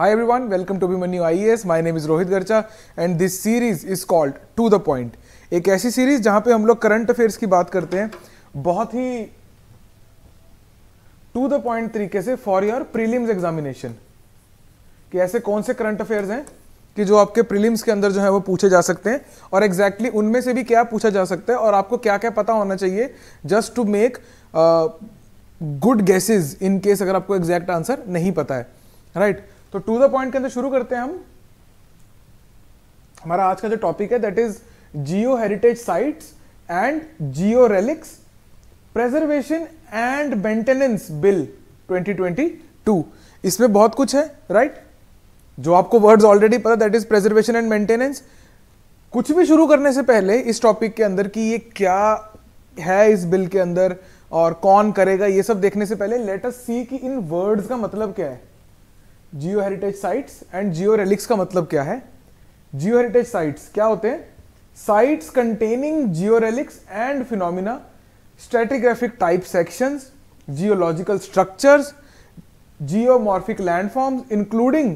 Hi everyone, welcome to Abhimanyu IES. My name is Rohit Garcha and this series is called To the Point. एक ऐसी series जहां पे हम लोग current affairs की बात करते हैं बहुत ही टू द पॉइंट तरीके से फॉर योर प्रीलिम्स एग्जामिनेशन कि ऐसे कौन से करंट अफेयर्स हैं कि जो आपके प्रीलिम्स के अंदर जो है वो पूछे जा सकते हैं और एग्जैक्टली exactly उनमें से भी क्या पूछा जा सकता है और आपको क्या क्या पता होना चाहिए just to make good guesses in case अगर आपको एग्जैक्ट आंसर नहीं पता है राइट right? तो टू द पॉइंट के अंदर शुरू करते हैं हम हमारा आज का जो टॉपिक है that is geo heritage sites and geo relics preservation and maintenance bill 2022 इसमें बहुत कुछ है राइट right? जो आपको वर्ड्स ऑलरेडी पता that is preservation and maintenance कुछ भी शुरू करने से पहले इस टॉपिक के अंदर कि ये क्या है इस बिल के अंदर और कौन करेगा ये सब देखने से पहले लेट अस सी कि इन वर्ड्स का मतलब क्या है geo heritage site and geo relics का मतलब क्या है जियो हेरिटेज साइट क्या होते हैं site containing geo relics and phenomena stratigraphic type section geological structures geomorphic landforms including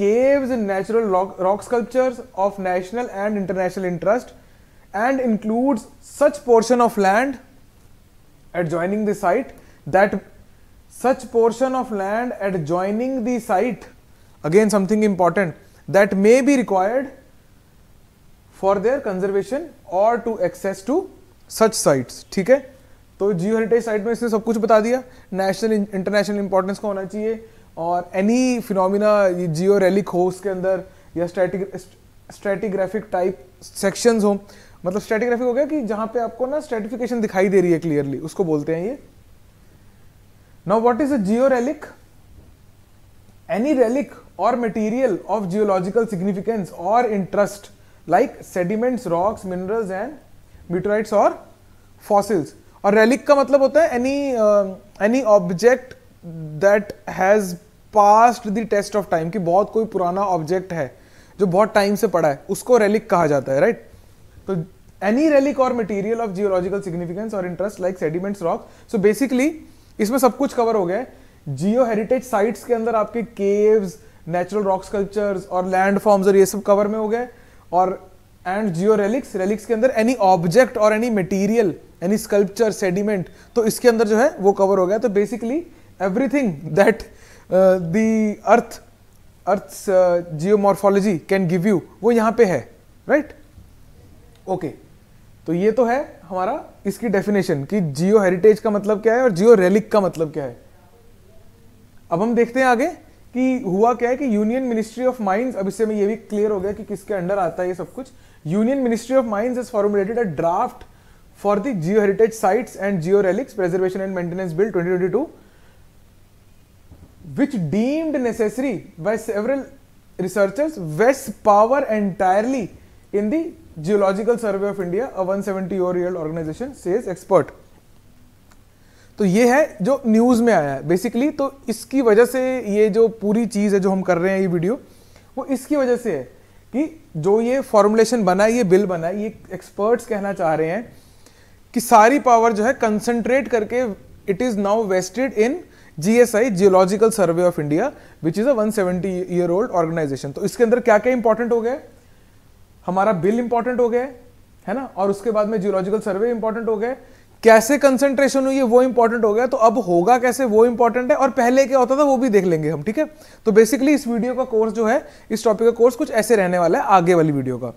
caves natural rock sculptures of national and international interest and include such portion of land adjoining the site that such portion of land adjoining the site again something important that may be required for their conservation or to access to such sites ठीक है तो जियो heritage site में इसने सब कुछ बता दिया national international importance का होना चाहिए और एनी फिनोमिना जियो रैलिक हो उसके अंदर या स्ट्रेटिग्राफिक टाइप सेक्शंस हो मतलब स्ट्रेटिग्राफिक हो गया कि जहां पे आपको ना स्ट्रेटिफिकेशन दिखाई दे रही है क्लियरली उसको बोलते हैं ये Now, is is a relic Any relic or material of geological significance or interest, like sediments, rocks, minerals, and meteorites or fossils. और रेलिक का मतलब होता है any any object that has passed the test of time कि बहुत कोई पुराना ऑब्जेक्ट है जो बहुत टाइम से पड़ा है उसको रेलिक कहा जाता है राइट तो एनी रेलिक और मटेरियल ऑफ जियोलॉजिकल सिग्निफिकेंस और interest like sediments rock so basically इसमें सब कुछ कवर हो गया है जियो हेरिटेज साइट्स के अंदर आपके केव्स नेचुरल रॉक कल्चर्स और लैंड फॉर्म्स और ये सब कवर में हो गए और एंड जियो रेलिक्स रेलिक्स के अंदर एनी ऑब्जेक्ट और any material any sculpture sediment तो इसके अंदर जो है वो कवर हो गया तो basically everything that the earth earth geomorphology can give you वो यहां पे है राइट right? Okay okay. तो ये तो है हमारा इसकी डेफिनेशन कि जियो हेरिटेज का मतलब क्या है और जियो रेलिक का मतलब क्या है अब हम देखते हैं आगे कि हुआ क्या है कि यूनियन मिनिस्ट्री ऑफ माइंस अब इससे मैं ये भी क्लियर हो गया कि किसके अंडर आता है ये सब कुछ union ministry of mines is formulated a draft for the geo heritage sites and geo relics preservation and maintenance bill 2022 which deemed necessary by several researchers vest power entirely in the geological survey of India a 170 seventy year old organisation says expert तो ये है जो news में आया है basically तो इसकी वजह से ये जो पूरी चीज़ है जो हम कर रहे हैं ये वीडियो वो इसकी वजह से है कि जो ये फॉर्मुलेशन बना ये बिल बना ये एक्सपर्ट्स कहना चाह रहे हैं कि सारी पावर जो है कंसंट्रेट करके it is now vested in GSI geological survey of India which is a 170 year old organisation तो इसके अंदर क्या क्या इंपॉर्टेंट हो गया है हमारा बिल इंपॉर्टेंट हो गया है है ना और उसके बाद में जियोलॉजिकल सर्वे इंपॉर्टेंट हो गए कैसे कंसेंट्रेशन हुई वो इंपॉर्टेंट हो गया तो अब होगा कैसे वो इंपॉर्टेंट है और पहले क्या होता था वो भी देख लेंगे हम ठीक है तो बेसिकली इस वीडियो का कोर्स जो है इस टॉपिक का कोर्स कुछ ऐसे रहने वाला है आगे वाली वीडियो का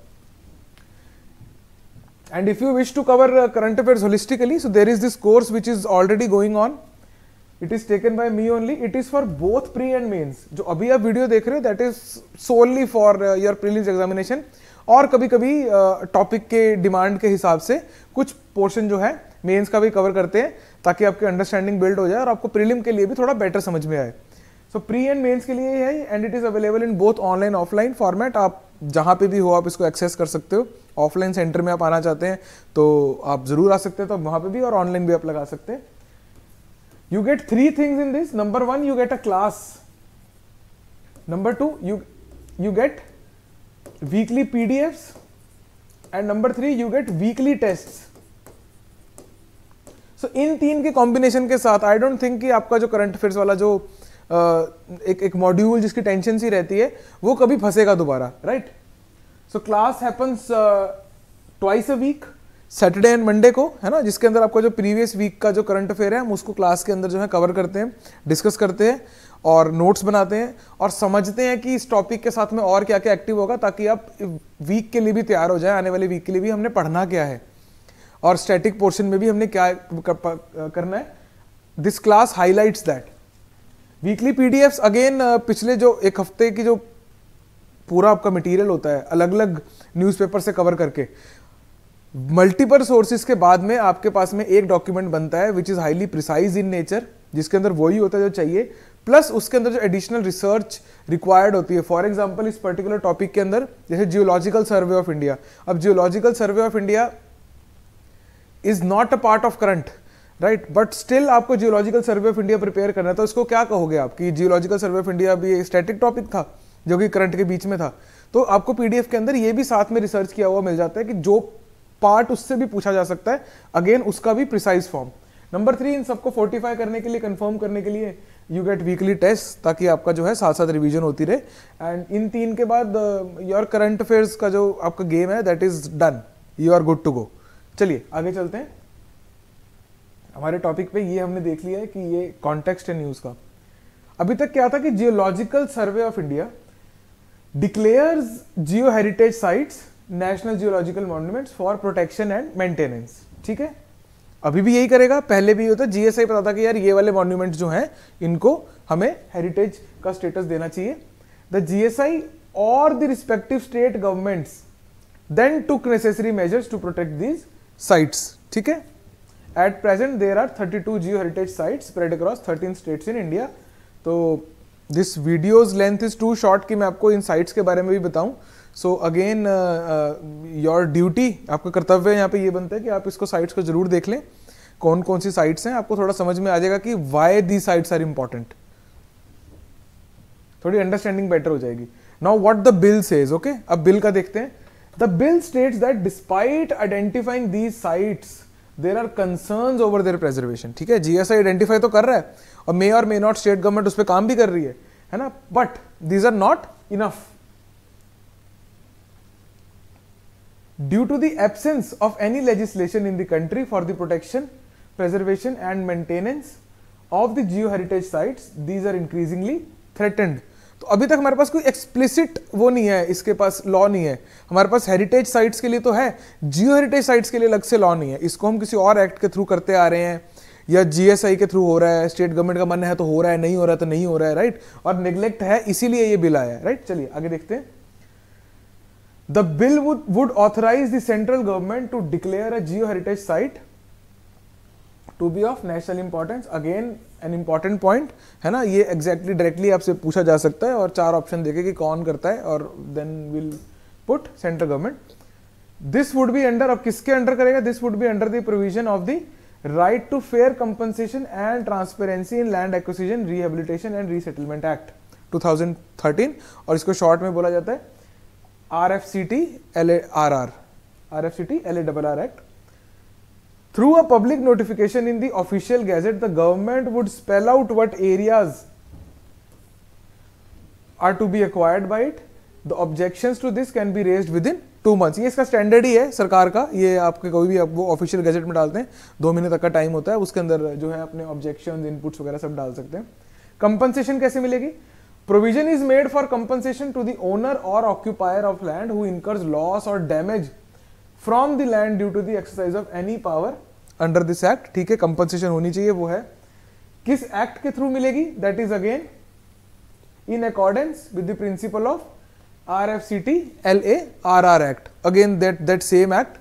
and if you wish to cover current affair holistically so there is this course which is already going on it is taken by me only it is for both pre and and uh, जो अभी आप video देख रहे हो that is solely for your prelims examination और कभी कभी topic के डिमांड के हिसाब से कुछ पोर्शन जो है मेंस का भी कवर करते हैं ताकि आपकी अंडरस्टैंडिंग बिल्ड हो जाए और आपको प्रीलिम के लिए भी थोड़ा बेटर समझ में आए सो प्री एंड मेंस के लिए है and it is available in both online offline format आप जहां पे भी हो आप इसको एक्सेस कर सकते हो ऑफलाइन सेंटर में आप आना चाहते हैं तो आप ज़रूर आ सकते हैं तो वहां पे भी और ऑनलाइन भी आप लगा सकते हैं you get three things in this number one you get a class number two you you get weekly PDFs and number three you get weekly test so इन तीन के कॉम्बिनेशन के साथ आई डोंट थिंक कि आपका जो current affairs वाला जो एक एक मॉड्यूल जिसकी टेंशन सी रहती है वो कभी फंसेगा दोबारा right so class happens twice a week Saturday and Monday को है ना जिसके अंदर आपका जो प्रीवियस वीक का जो करंट अफेयर है हम उसको क्लास के अंदर जो है कवर करते हैं डिस्कस करते हैं और नोट्स बनाते हैं और समझते हैं कि इस टॉपिक के साथ में और क्या क्या एक्टिव होगा ताकि आप वीक के लिए भी तैयार हो जाए आने वाले वीक के लिए भी हमने पढ़ना क्या है और स्टैटिक पोर्शन में भी हमने क्या करना है this class highlights that weekly P again पिछले जो एक हफ्ते की जो पूरा आपका मटेरियल होता है अलग अलग न्यूज़पेपर से कवर करके मल्टीपल सोर्सेज के बाद में आपके पास में एक डॉक्यूमेंट बनता है which is highly precise in nature जिसके अंदर वही होता है जो चाहिए प्लस उसके अंदर जो एडिशनल रिसर्च रिक्वायर्ड होती है फॉर एग्जाम्पल इस पर्टिकुलर टॉपिक के अंदर जैसे जियोलॉजिकल सर्वे ऑफ इंडिया अब geological survey of India is not a part of current right but still आपको geological survey of India prepare करना था उसको तो क्या कहोगे आप कि जियोलॉजिकल सर्वे ऑफ इंडिया भी स्टैटिक टॉपिक था जो कि करंट के बीच में था तो आपको पीडीएफ के अंदर यह भी साथ में रिसर्च किया हुआ मिल जाता है कि जो पार्ट उससे भी पूछा जा सकता है अगेन उसका भी प्रिसाइज फॉर्म नंबर थ्री इन सबको फोर्टिफाई करने के लिए कंफर्म करने के लिए यू गेट वीकली टेस्ट ताकि आपका जो है साथ साथ रिवीजन होती रहे एंड इन तीन के बाद योर करंट अफेयर्स का जो आपका गेम है that is done you are good to go चलिए आगे चलते हैं हमारे टॉपिक पे ये हमने देख लिया है कि ये कॉन्टेक्स्ट है न्यूज़ का अभी तक क्या था कि geological survey of India declares geo heritage sites national geological monuments for protection and maintenance ठीक है अभी भी यही करेगा पहले भी होता जीएसआई पता था कि यार ये वाले मॉन्यूमेंट जो हैं इनको हमें हेरिटेज का स्टेटस देना चाहिए द जीएसआई और the respective state governments then took necessary measures to protect these sites ठीक है at present there are 32 geo heritage site spread across 13 states in India तो this video's length is too short कि मैं आपको इन sites के बारे में भी बताऊं सो अगेन योर ड्यूटी आपका कर्तव्य यहाँ पे ये बनता है कि आप इसको साइट्स को जरूर देख लें कौन कौन सी साइट्स हैं आपको थोड़ा समझ में आ जाएगा कि why the sites are important थोड़ी अंडरस्टैंडिंग बेटर हो जाएगी now what the bill says okay अब बिल का देखते हैं the bill states that despite identifying the sites there are concern over their preservation ठीक है जीएसआई आइडेंटिफाई तो कर रहा है और मे और मे नॉट स्टेट गवर्नमेंट उस पर काम भी कर रही है है ना but these are not enough Due to the absence of any legislation in the country for the protection, preservation and maintenance of the geoheritage sites, these are increasingly threatened. तो अभी तक हमारे पास कोई एक्सप्लिसिट वो नहीं है इसके पास लॉ नहीं है हमारे पास हेरिटेज साइट्स के लिए तो है जियो हेरिटेज साइट्स के लिए अलग से लॉ नहीं है इसको हम किसी और एक्ट के थ्रू करते आ रहे हैं या जीएसआई के थ्रू हो रहा है स्टेट गवर्नमेंट का मन है तो हो रहा है नहीं हो रहा है तो नहीं हो रहा है राइट और निग्लेक्ट है इसीलिए ये बिल आया है राइट चलिए आगे देखते हैं the bill would authorise the central government to declare a geo heritage site to be of national importance again an important point है ना ये एग्जैक्टली डायरेक्टली आपसे पूछा जा सकता है और चार ऑप्शन देखे कि कौन करता है और then will put central government this would be under अब किसके अंडर करेगा this would be under the provision of the right to fair compensation and transparency in land acquisition rehabilitation and resettlement act 2013 और इसको short में बोला जाता है R F C T L A R R R F C T L A double R act through a public notification in the official gazette the government would spell out what areas are to be acquired by it the objection to this can be raise within two month ये इसका standard ही है सरकार का ये आपके कोई भी आप वो ऑफिशियल गैजेट में डालते हैं दो महीने तक का टाइम होता है उसके अंदर जो है अपने ऑब्जेक्शन इनपुट्स वगैरह सब डाल सकते हैं कंपनसेशन कैसे मिलेगी provision is made for compensation to the owner or occupier of land who incurs loss or damage from the land due to the exercise of any power under this act ठीक है compensation होनी चाहिए वो है किस act के through मिलेगी that is again in accordance with the principle of RFCT LA RR Act again that that same act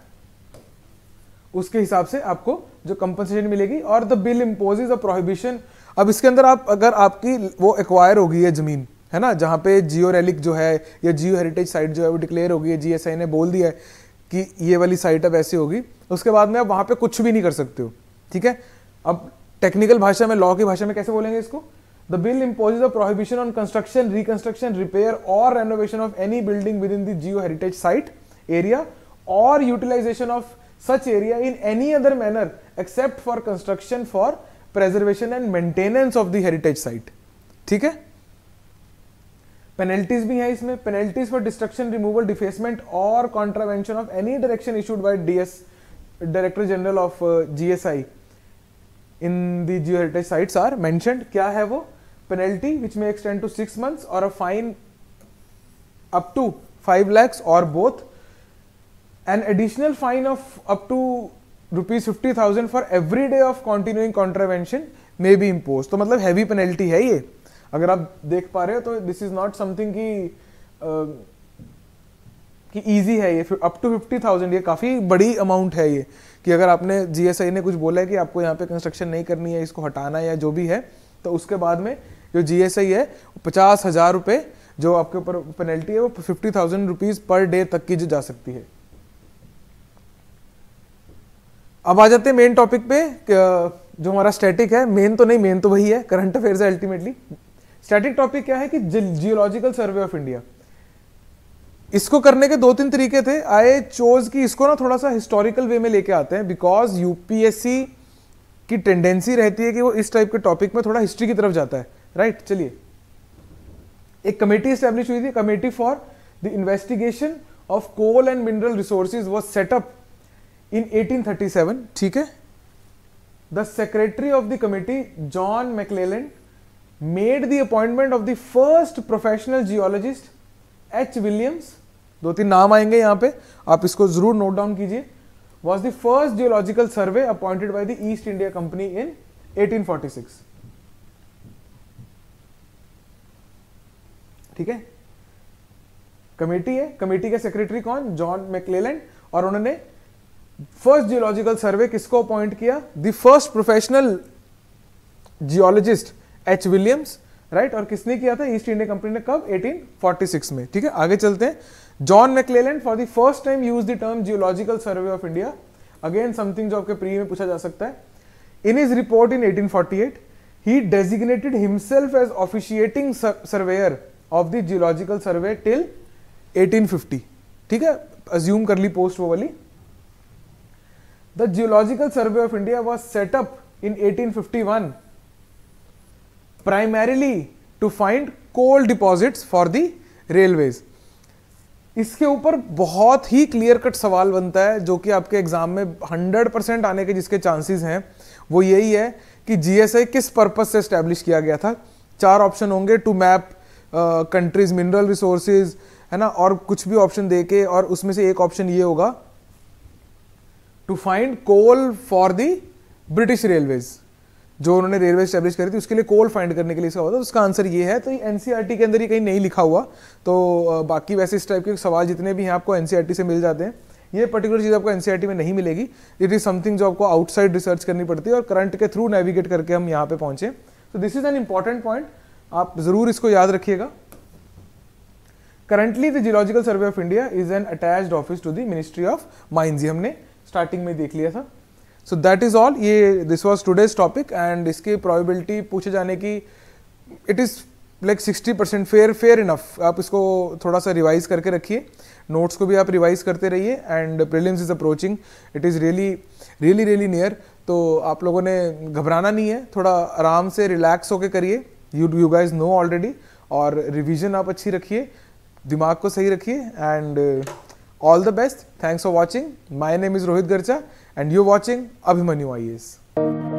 उसके हिसाब से आपको जो compensation मिलेगी और the bill imposes a prohibition अब इसके अंदर आप अगर आपकी वो एक्वायर हो गई है ज़मीन है ना जहाँ पे जियो रैलिक जो है या जियो हेरिटेज साइट जो है वो डिक्लेयर हो गई है जीएसआई ने बोल दिया है कि ये वाली साइट अब ऐसी होगी उसके बाद में आप वहाँ पे कुछ भी नहीं कर सकते हो ठीक है अब टेक्निकल भाषा में लॉ की भाषा में कैसे बोलेंगे इसको the bill impose the prohibition on construction reconstruction repair और renovation of any building within the geo heritage site area और utilisation of such area in any other manner except for construction for preservation and maintenance of the heritage site ठीक है penalties भी है इसमें penalties for destruction removal defacement और contravention of any direction issued by DS director general of GSI in the Jio heritage site are मैं क्या है वो पेनल्टी विच में एक्सटेंड टू सिक्स मंथ और a fine up to five lakhs और both an additional fine of up to rupees fifty thousand for every day of continuing contravention may be impose तो मतलब heavy penalty है ये अगर आप देख पा रहे हो तो दिस इज नॉट समथिंग की कि ईजी है ये अप टू फिफ्टी थाउजेंड ये काफ़ी बड़ी अमाउंट है ये कि अगर आपने जीएसआई ने कुछ बोला है कि आपको यहाँ पे कंस्ट्रक्शन नहीं करनी है इसको हटाना है या जो भी है तो उसके बाद में जो जीएसआई है पचास हज़ार रुपये जो आपके ऊपर पेनल्टी है वो fifty thousand rupees per day तक की जो जा सकती है अब आ जाते हैं मेन टॉपिक पे जो हमारा स्टैटिक है मेन तो नहीं मेन तो वही है करंट अफेयर्स है अल्टीमेटली स्टैटिक टॉपिक क्या है कि जियोलॉजिकल सर्वे ऑफ इंडिया इसको करने के दो तीन तरीके थे आई चोज कि इसको ना थोड़ा सा हिस्टोरिकल वे में लेके आते हैं बिकॉज यूपीएससी की टेंडेंसी रहती है कि वो इस टाइप के टॉपिक में थोड़ा हिस्ट्री की तरफ जाता है राइट right? चलिए एक कमेटी स्टैब्लिश हुई थी committee for the investigation of coal and mineral resources was set up in 1837 ठीक है the secretary of the committee John McClelland made the appointment of the first professional geologist H Williams दो तीन नाम आएंगे यहां पे आप इसको जरूर नोट डाउन कीजिए was the first geological survey appointed by the East India Company in 1846 ठीक है कमेटी है कमेटी का सेक्रेटरी कौन जॉन मैकलेन और उन्होंने फर्स्ट जियोलॉजिकल सर्वे किसको अपॉइंट किया the first professional geologist H Williams right और किसने किया था ईस्ट इंडिया कंपनी ने कब 1846 में ठीक है आगे चलते हैं John McClelland for the first time use the term geological survey of India again something जो आपके प्री में पूछा जा सकता है in his report in 1848 he designated himself as officiating surveyor of the geological survey till 1850 ठीक है assume कर ली पोस्ट वो वाली The Geological Survey of India was set up in 1851 primarily to find coal deposits for the railways. इसके ऊपर बहुत ही clear cut सवाल बनता है जो कि आपके एग्जाम में 100 परसेंट आने के जिसके चांसेस हैं वो यही है कि जीएसआई किस पर्पज से स्टैब्लिश किया गया था चार ऑप्शन होंगे to map country's mineral resources है ना और कुछ भी ऑप्शन देके और उसमें से एक ऑप्शन ये होगा to find coal for the British railways जो उन्होंने रेलवे स्टैब्लिश करी थी उसके लिए कोल फाइंड करने के लिए इसका हुआ था तो उसका आंसर ये है तो एनसीआरटी e के अंदर ही कहीं नहीं लिखा हुआ तो बाकी वैसे इस टाइप के सवाल जितने भी हैं आपको एनसीआरटी e से मिल जाते हैं ये पर्टिकुलर चीज़ आपको एनसीआरटी e में नहीं मिलेगी इट इज़ समथिंग जो आपको आउटसाइड रिसर्च करनी पड़ती है और करंट के थ्रू नेविगेट करके हम यहाँ पे पहुंचे तो this is an important point आप ज़रूर इसको याद रखिएगा currently the geological survey of India is an attach office to the ministry of mines हमने स्टार्टिंग में देख लिया था सो दैट इज़ ऑल ये this was today's topic and इसकी प्रॉबिलिटी पूछे जाने की it is like sixty percent fair fair enough आप इसको थोड़ा सा रिवाइज करके रखिए नोट्स को भी आप रिवाइज करते रहिए and prelims is approaching it is really really really near तो आप लोगों ने घबराना नहीं है थोड़ा आराम से रिलैक्स होके करिए you you guys know already और रिविजन आप अच्छी रखिए दिमाग को सही रखिए and All the best. Thanks for watching. My name is Rohit Garcha and you're watching Abhimanyu IAS.